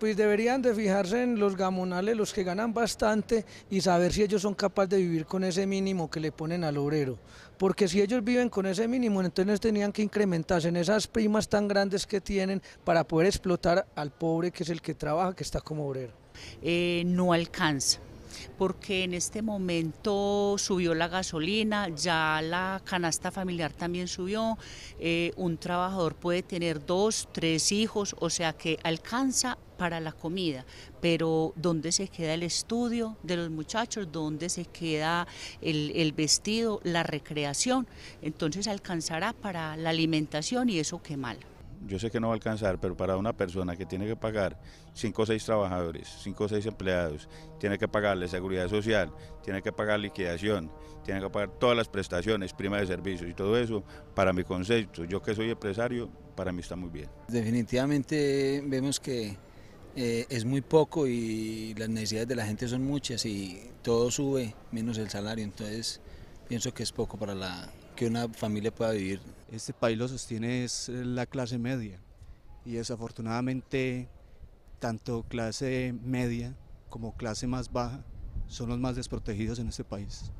pues deberían de fijarse en los gamonales, los que ganan bastante, y saber si ellos son capaces de vivir con ese mínimo que le ponen al obrero. Porque si ellos viven con ese mínimo, entonces tenían que incrementarse en esas primas tan grandes que tienen para poder explotar al pobre que es el que trabaja, que está como obrero. Eh, no alcanza porque en este momento subió la gasolina, ya la canasta familiar también subió, eh, un trabajador puede tener dos, tres hijos, o sea que alcanza para la comida, pero ¿dónde se queda el estudio de los muchachos? ¿Dónde se queda el, el, vestido, la recreación? Entonces alcanzará para la alimentación y eso qué mal yo sé que no va a alcanzar, pero para una persona que tiene que pagar 5 o 6 trabajadores, 5 o 6 empleados, tiene que pagarle seguridad social, tiene que pagar liquidación, tiene que pagar todas las prestaciones, prima de servicios y todo eso, para mi concepto, yo que soy empresario, para mí está muy bien. Definitivamente vemos que eh, es muy poco y las necesidades de la gente son muchas y todo sube menos el salario, entonces pienso que es poco para la que una familia pueda vivir. Este país lo sostiene es eh, la clase media y desafortunadamente tanto clase media como clase más baja son los más desprotegidos en este país.